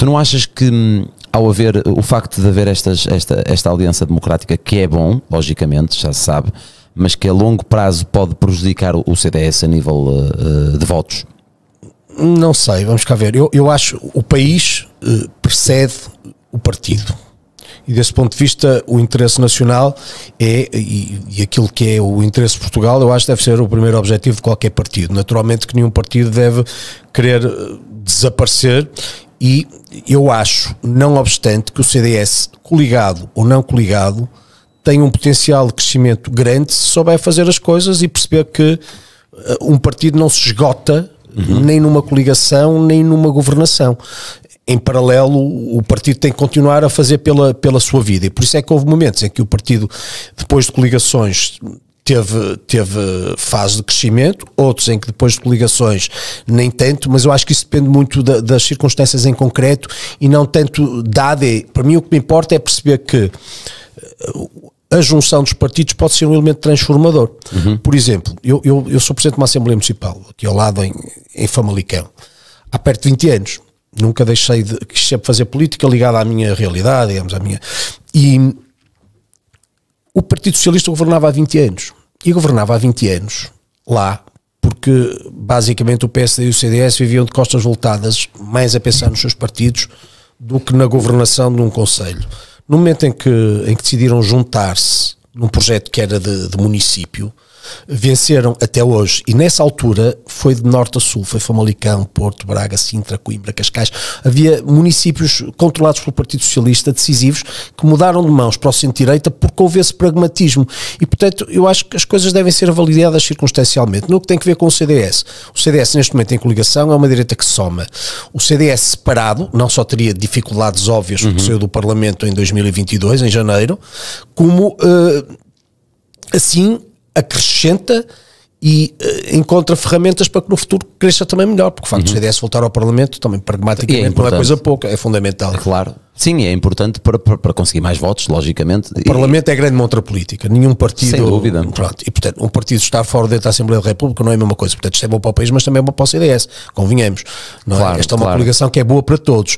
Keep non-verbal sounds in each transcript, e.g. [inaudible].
Tu não achas que hum, ao haver eh, o facto de haver estas, esta, esta aliança democrática, que é bom, logicamente, já se sabe, mas que a longo prazo pode prejudicar o CDS a nível uh, de votos? Não sei, vamos cá ver. Eu, eu acho que o país uh, precede o partido. E desse ponto de vista, o interesse nacional é, e, e, aquilo que é o interesse de Portugal, eu acho que deve ser o primeiro objetivo de qualquer partido. Naturalmente que nenhum partido deve querer desaparecer e eu acho, não obstante, que o CDS, coligado ou não coligado, tem um potencial de crescimento grande se souber fazer as coisas e perceber que eh, um partido não se esgota uhum. nem numa coligação, nem numa governação. Em paralelo, o partido tem que continuar a fazer pela, pela sua vida. E por isso é que houve momentos em que o partido, depois de coligações, teve, teve fase de crescimento, outros em que depois de coligações nem tanto, mas eu acho que isso depende muito da, das circunstâncias em concreto e não tanto da AD. Para mim o que me importa é perceber que eh, a junção dos partidos pode ser um elemento transformador. Uhum. Por exemplo, eu, eu, eu, sou presidente de uma Assembleia Municipal, aqui ao lado em, em Famalicão, há perto de 20 anos. Nunca deixei de sempre fazer política ligada à minha realidade, digamos, à minha. E o Partido Socialista governava há 20 anos e governava há 20 anos lá, porque basicamente o PSD e o CDS viviam de costas voltadas, mais a pensar nos seus partidos do que na governação de um conselho. No momento em que, em que decidiram juntar-se num projeto que era de, de município, venceram até hoje. E nessa altura foi de norte a sul, foi Famalicão, Porto, Braga, Sintra, Coimbra, Cascais. Havia municípios controlados pelo Partido Socialista, decisivos, que mudaram de mãos para o centro-direita porque houve esse pragmatismo. E, portanto, eu acho que as coisas devem ser avaliadas circunstancialmente. No que tem que ver com o CDS. O CDS, neste momento, em coligação, é uma direita que soma. O CDS separado não só teria dificuldades óbvias no uhum. saiu do Parlamento em 2022, em janeiro, como... Uh, assim, acrescenta e uh, encontra ferramentas para que no futuro cresça também melhor, porque o facto uhum. do CDS voltar ao Parlamento também é pragmaticamente é não é coisa pouca, é fundamental. É claro, sim, é importante para, para, conseguir mais votos, logicamente. O Parlamento é grande montra política, nenhum partido. Sem dúvida. Pronto, e portanto, um partido estar fora dentro da Assembleia da República não é a mesma coisa, portanto, isto é bom para o país, mas também é bom para o CDS, convenhamos. Não é? claro, Esta é uma coligação que é boa para todos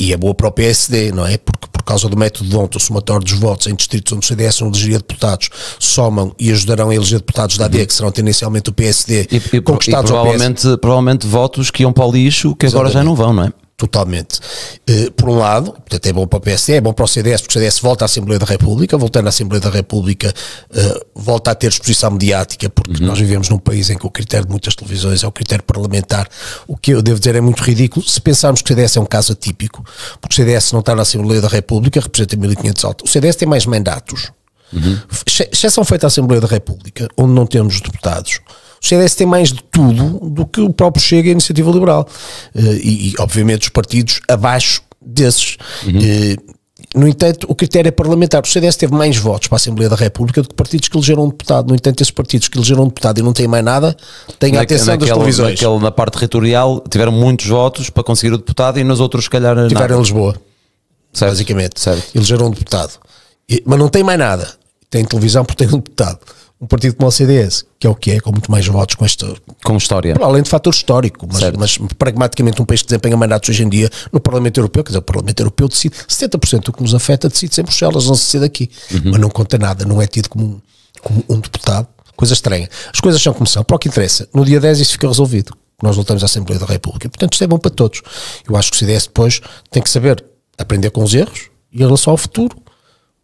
e é boa para o PSD, não é? Porque causa do método de ontem, o somatório dos votos em distritos onde o CDS não elegeria deputados, somam e ajudarão a eleger deputados da AD, que serão tendencialmente o PSD, e, e, conquistados e provavelmente, ao PS. provavelmente votos que iam para o lixo, que Exatamente. agora já não vão, não é? totalmente. Eh, por um lado, portanto é bom para o PSD, é bom para o CDS, porque o CDS volta à Assembleia da República, voltando à Assembleia da República, eh, volta a ter exposição mediática, porque uhum. nós vivemos num país em que o critério de muitas televisões é o critério parlamentar, o que eu devo dizer é muito ridículo, se pensarmos que o CDS é um caso atípico, porque o CDS não está na Assembleia da República, representa 1500 altos, o CDS tem mais mandatos, uhum. exceção feita à Assembleia da República, onde não temos deputados, o CDS tem mais de tudo do que o próprio Chega e a Iniciativa Liberal. Eh, e, e obviamente, os partidos abaixo desses. Uhum. E, eh, no entanto, o critério é parlamentar. O CDS teve mais votos para a Assembleia da República do que partidos que elegeram um deputado. No entanto, esses partidos que elegeram um deputado e não têm mais nada, têm na, a atenção naquele, das televisões. na parte territorial, tiveram muitos votos para conseguir o deputado e nos outros, se calhar, Tiveram nada. em Lisboa, certo. basicamente. Certo. Elegeram um deputado. E, mas não tem mais nada tem televisão porque tem um deputado. Um partido como o CDS, que é o que é, com muito mais votos com esta. Com história. Por além de fator histórico, mas, mas, pragmaticamente um país que desempenha mandatos hoje em dia no Parlamento Europeu, quer dizer, o Parlamento Europeu decide 70% do que nos afeta, decide sempre Bruxelas, não se decide aqui. Uhum. Mas não conta nada, não é tido como um, como um deputado. Coisa estranha. As coisas são como são. Para o que interessa, no dia 10 isso fica resolvido. Nós voltamos à Assembleia da República. Portanto, isto é bom para todos. Eu acho que o CDS depois tem que saber aprender com os erros e, em relação ao futuro,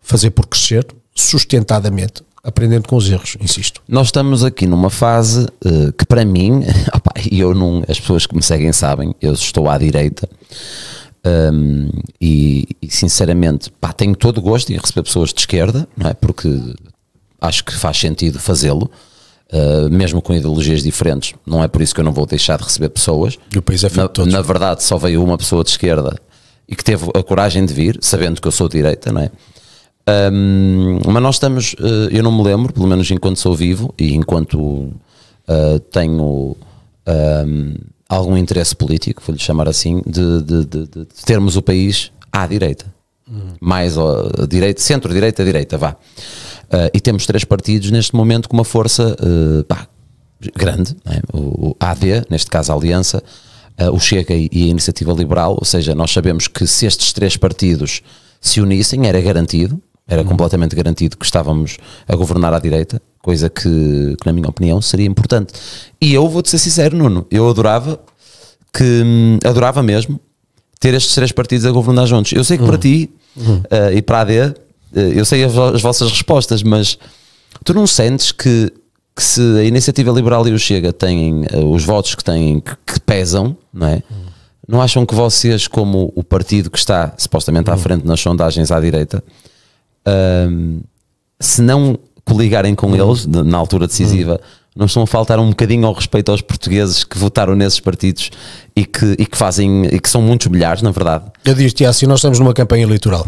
fazer por crescer sustentadamente, aprendendo com os erros, insisto. Nós estamos aqui numa fase uh, que para mim, [laughs] opa, eu não, as pessoas que me seguem sabem, eu estou à direita. Um, ehm, e, e, sinceramente pá, tenho todo o gosto em receber pessoas de esquerda, não é? porque acho que faz sentido fazê-lo, uh, mesmo com ideologias diferentes. Não é por isso que eu não vou deixar de receber pessoas. E o país é feito na, todos. na verdade, só veio uma pessoa de esquerda e que teve a coragem de vir, sabendo que eu sou de direita, não é? Um, mas nós estamos, eh, eu não me lembro, pelo menos enquanto sou vivo e enquanto uh, tenho um, algum interesse político, vou-lhe chamar assim, de, de, de, de, termos o país à direita. Uhum. Mais uh, direita, centro-direita, direita, vá. Uh, e temos três partidos neste momento com uma força uh, pá, grande, é? o, o, AD, neste caso a Aliança, o Chega e a Iniciativa Liberal, ou seja, nós sabemos que se estes três partidos se unissem era garantido era uhum. completamente garantido que estávamos a governar à direita, coisa que, que na minha opinião, seria importante. E eu vou-te ser sincero, Nuno, eu adorava que hum, adorava mesmo ter estes três partidos a governar juntos. Eu sei que uhum. para ti uhum. uh, e para a AD, uh, eh, eu sei as, as, vossas respostas, mas tu não sentes que, que se a Iniciativa Liberal e o Chega têm uh, os votos que têm, que, que pesam, não é? Uhum. Não acham que vocês, como o partido que está supostamente à uhum. frente nas sondagens à direita, um, se não coligarem com eles na altura decisiva, não estão a faltar um bocadinho ao respeito aos portugueses que votaram nesses partidos e que, e que fazem, e que são muitos milhares, na verdade. Eu disse te assim: nós estamos numa campanha eleitoral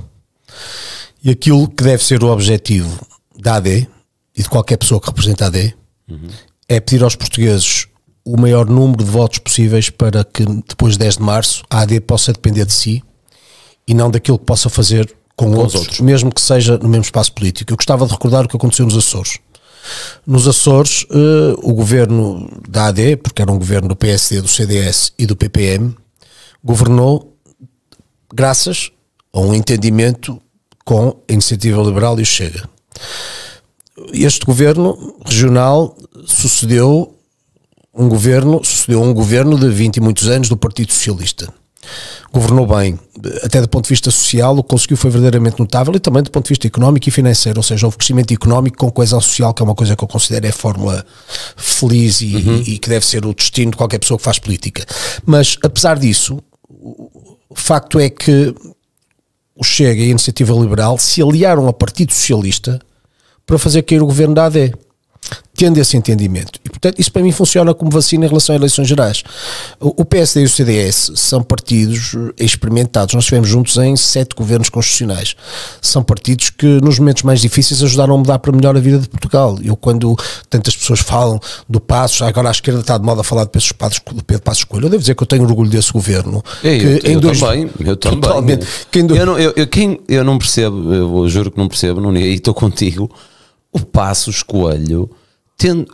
e aquilo que deve ser o objetivo da AD e de qualquer pessoa que representa a AD uhum. é pedir aos portugueses o maior número de votos possíveis para que depois de 10 de março a AD possa depender de si e não daquilo que possa fazer com, com outros, os outros, mesmo que seja no mesmo espaço político. Eu gostava de recordar o que aconteceu nos Açores. Nos Açores, eh, o governo da AD, porque era um governo do PSD, do CDS e do PPM, governou graças a um entendimento com a Iniciativa Liberal e o Chega. Este governo regional sucedeu um governo, sucedeu um governo de 20 e muitos anos do Partido Socialista governou bem, até do ponto de vista social, o que conseguiu foi verdadeiramente notável e também do ponto de vista económico e financeiro, ou seja, houve crescimento económico com coesão social, que é uma coisa que eu considero é a fórmula feliz e, uhum. e, que deve ser o destino de qualquer pessoa que faz política. Mas, apesar disso, o facto é que o Chega e a Iniciativa Liberal se aliaram ao Partido Socialista para fazer cair o governo da AD tendo esse entendimento. E, portanto, isso para mim funciona como vacina em relação a eleições gerais. O PSD e o CDS são partidos eh, experimentados. Nós estivemos juntos em sete governos constitucionais. São partidos que, nos momentos mais difíceis, ajudaram a mudar para melhor a vida de Portugal. Eu, quando tantas pessoas falam do Passos, ah, agora à esquerda está de moda a falar de Pedro Passos, do Pedro Passos Coelho, eu devo dizer que eu tenho orgulho desse governo. Eu, que eu, eu dois, também, eu também. Quem do... eu, não, eu, eu, quem, eu não percebo, eu juro que não percebo, não, e estou contigo, o passo escolho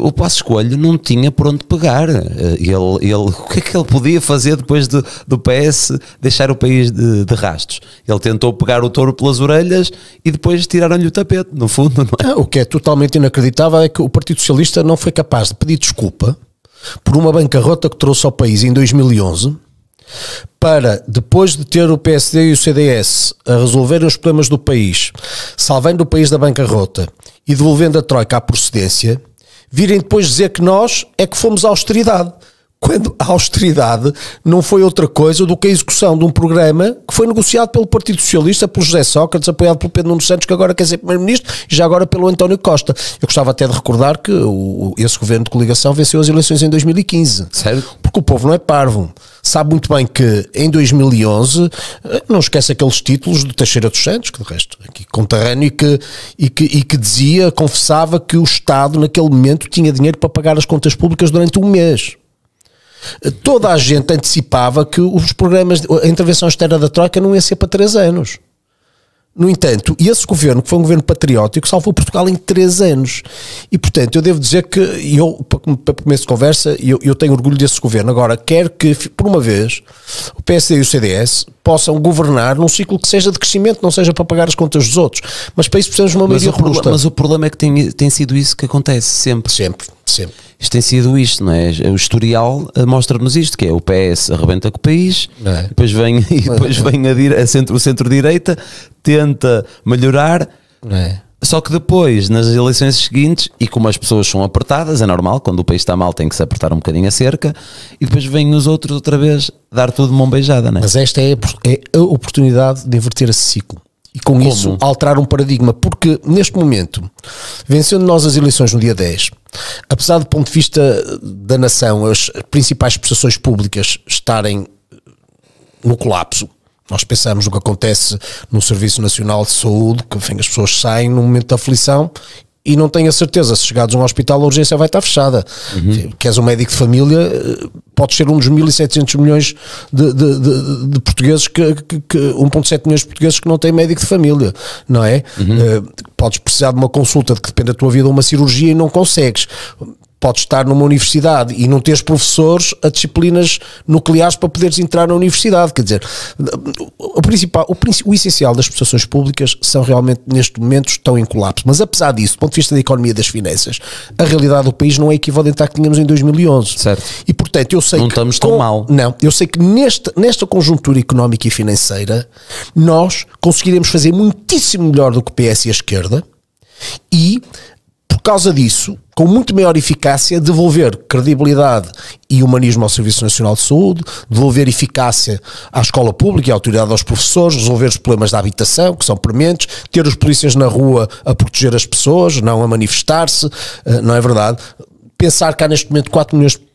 o Passos Coelho não tinha por onde pegar. Eh, ele, ele, o que é que ele podia fazer depois de, do PS deixar o país de, de, rastos? Ele tentou pegar o touro pelas orelhas e depois tiraram-lhe o tapete, no fundo. É? Ah, o que é totalmente inacreditável é que o Partido Socialista não foi capaz de pedir desculpa por uma bancarrota que trouxe ao país em 2011 para, depois de ter o PSD e o CDS a resolverem os problemas do país, salvando o país da bancarrota e devolvendo a Troika à procedência, virem depois dizer que nós é que fomos à austeridade. Quando a austeridade não foi outra coisa do que a execução de um programa que foi negociado pelo Partido Socialista, pelo José Sócrates, apoiado pelo Pedro Nuno Santos, que agora quer ser Primeiro-Ministro, e já agora pelo António Costa. Eu gostava até de recordar que o, esse governo de coligação venceu as eleições em 2015. Sério? Porque o povo não é parvo sabe muito bem que em 2011 eh, não esquece aqueles títulos do Teixeira dos Santos, que de resto aqui conterrâneo, e que, e que, e que dizia, confessava que o Estado naquele momento tinha dinheiro para pagar as contas públicas durante um mês. Eh, toda a gente antecipava que os programas, a intervenção externa da Troika não ia ser para três anos. No entanto, esse governo, que foi um governo patriótico, salvou Portugal em três anos. E, portanto, eu devo dizer que, eu, para começo de conversa, eu, eu tenho orgulho desse governo. Agora, quero que, por uma vez, o PSD e o CDS possam governar num ciclo que seja de crescimento, não seja para pagar as contas dos outros. Mas para isso precisamos de uma maioria robusta. Mas o problema é que tem, tem sido isso que acontece sempre. Sempre, sempre. Isto tem sido isto, não é? O historial eh, mostra-nos isto, que é o PS arrebenta com o país, é? depois vem, [laughs] e depois é. vem a, a centro-direita, centro tenta melhorar, é? Só que depois, nas eleições seguintes, e como as pessoas são apertadas, é normal, quando o país está mal tem que se apertar um bocadinho a cerca, e depois vêm os outros outra vez dar tudo de mão beijada, não é? Mas esta é, é a, oportunidade de inverter esse ciclo. E com como? isso alterar um paradigma, porque neste momento, vencendo nós as eleições no dia 10, apesar do ponto de vista da nação, as principais prestações públicas estarem no colapso, nós pensamos no que acontece no Serviço Nacional de Saúde, que enfim, as pessoas saem num momento da aflição e não tenho a certeza se chegados a um hospital a urgência vai estar fechada. Uhum. Queres um médico de família, eh, pode ser um dos 1.700 milhões de, de, de, de, portugueses, que, que, que 1.7 milhões de portugueses que não têm médico de família, não é? Uhum. Uh, podes precisar de uma consulta de que depende da tua vida, uma cirurgia e não consegues podes estar numa universidade e não teres professores a disciplinas nucleares para poderes entrar na universidade. Quer dizer, o, principal, o, o essencial das prestações públicas são realmente, neste momento, estão em colapso. Mas apesar disso, do ponto de vista da economia das finanças, a realidade do país não é equivalente à que tínhamos em 2011. Certo. E portanto, eu sei não que. Não estamos tão com, mal. Não, eu sei que neste, nesta conjuntura económica e financeira, nós conseguiremos fazer muitíssimo melhor do que o PS e a esquerda e causa disso, com muito maior eficácia, devolver credibilidade e humanismo ao Serviço Nacional de Saúde, devolver eficácia à escola pública e à autoridade aos professores, resolver os problemas da habitação, que são prementes, ter os polícias na rua a proteger as pessoas, não a manifestar-se, eh, não é verdade? Pensar que há neste momento 4 milhões de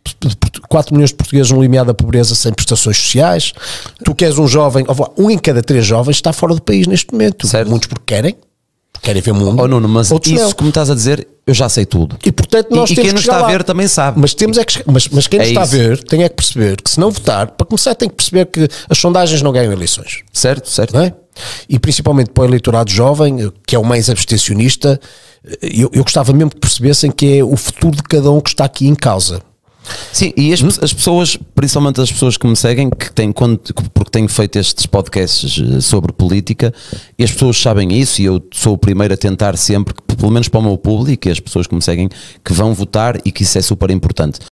4 milhões de portugueses no limiar da pobreza sem prestações sociais. Tu queres um jovem, um em cada três jovens está fora do país neste momento. Certo. Muitos porque querem, querem ver mundo. Oh, Nuno, mas Outros isso não. que me estás a dizer, eu já sei tudo. E portanto nós e, temos e quem nos está lá. a ver também sabe. Mas, temos é que, mas, mas quem é nos está a ver tem é que perceber que se não votar, para começar tem que perceber que as sondagens não ganham eleições. Certo, certo. Não é? E principalmente para o eleitorado jovem, que é o mais abstencionista, eu, eu gostava mesmo que percebessem que é o futuro de cada um que está aqui em causa. Sim, e as, as, pessoas, principalmente as pessoas que me seguem, que têm, porque tenho feito estes podcasts eh, sobre política, e as pessoas sabem isso, e eu sou o primeiro a tentar sempre, pelo menos para o meu público e as pessoas que me seguem, que vão votar e que isso é super importante.